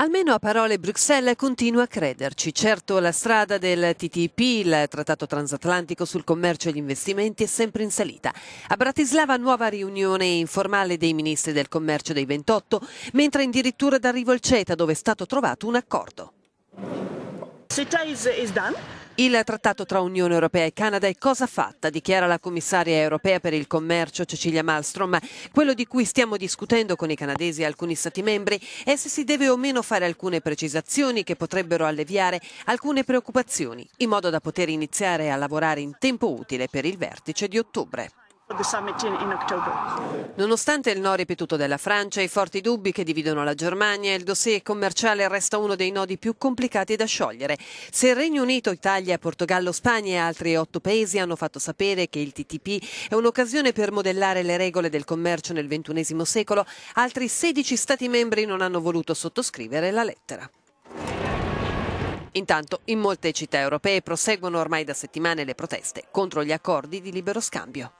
Almeno a parole Bruxelles continua a crederci. Certo la strada del TTIP, il Trattato Transatlantico sul commercio e gli investimenti, è sempre in salita. A Bratislava nuova riunione informale dei ministri del commercio dei 28, mentre addirittura d'arrivo il CETA dove è stato trovato un accordo. CETA is, is done. Il trattato tra Unione Europea e Canada è cosa fatta, dichiara la commissaria europea per il commercio Cecilia Malmstrom. Quello di cui stiamo discutendo con i canadesi e alcuni stati membri è se si deve o meno fare alcune precisazioni che potrebbero alleviare alcune preoccupazioni, in modo da poter iniziare a lavorare in tempo utile per il vertice di ottobre. Nonostante il no ripetuto della Francia, e i forti dubbi che dividono la Germania, il dossier commerciale resta uno dei nodi più complicati da sciogliere. Se il Regno Unito, Italia, Portogallo, Spagna e altri otto paesi hanno fatto sapere che il TTP è un'occasione per modellare le regole del commercio nel XXI secolo, altri 16 Stati membri non hanno voluto sottoscrivere la lettera. Intanto in molte città europee proseguono ormai da settimane le proteste contro gli accordi di libero scambio.